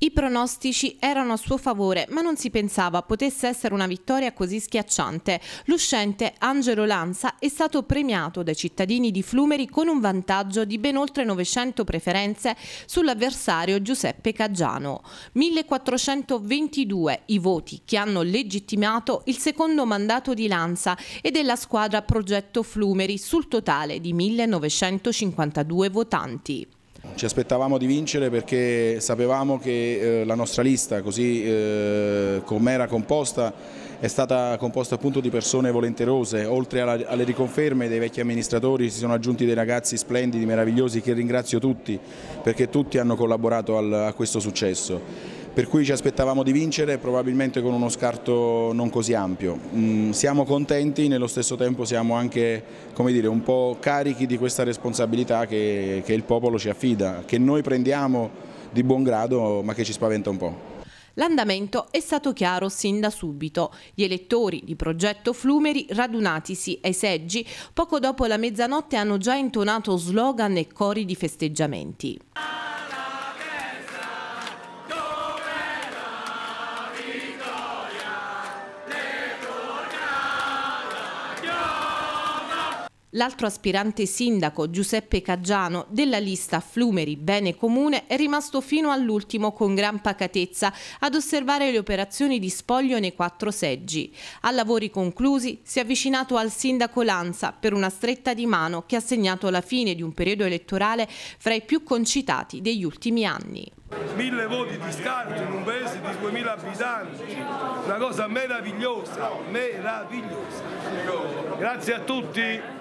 I pronostici erano a suo favore, ma non si pensava potesse essere una vittoria così schiacciante. L'uscente Angelo Lanza è stato premiato dai cittadini di Flumeri con un vantaggio di ben oltre 900 preferenze sull'avversario Giuseppe Caggiano. 1422 i voti che hanno legittimato il secondo mandato di Lanza e della squadra Progetto Flumeri sul totale di 1952 votanti. Ci aspettavamo di vincere perché sapevamo che eh, la nostra lista, così eh, com'era composta, è stata composta appunto di persone volenterose. Oltre alle riconferme dei vecchi amministratori si sono aggiunti dei ragazzi splendidi, meravigliosi, che ringrazio tutti perché tutti hanno collaborato a questo successo per cui ci aspettavamo di vincere probabilmente con uno scarto non così ampio. Mm, siamo contenti, nello stesso tempo siamo anche dire, un po' carichi di questa responsabilità che, che il popolo ci affida, che noi prendiamo di buon grado ma che ci spaventa un po'. L'andamento è stato chiaro sin da subito. Gli elettori di Progetto Flumeri, radunatisi ai seggi, poco dopo la mezzanotte hanno già intonato slogan e cori di festeggiamenti. L'altro aspirante sindaco, Giuseppe Caggiano, della lista Flumeri Bene Comune, è rimasto fino all'ultimo con gran pacatezza ad osservare le operazioni di spoglio nei quattro seggi. A lavori conclusi si è avvicinato al sindaco Lanza per una stretta di mano che ha segnato la fine di un periodo elettorale fra i più concitati degli ultimi anni. Mille voti di scarto in un paese di 2000 abitanti, una cosa meravigliosa, meravigliosa. Grazie a tutti.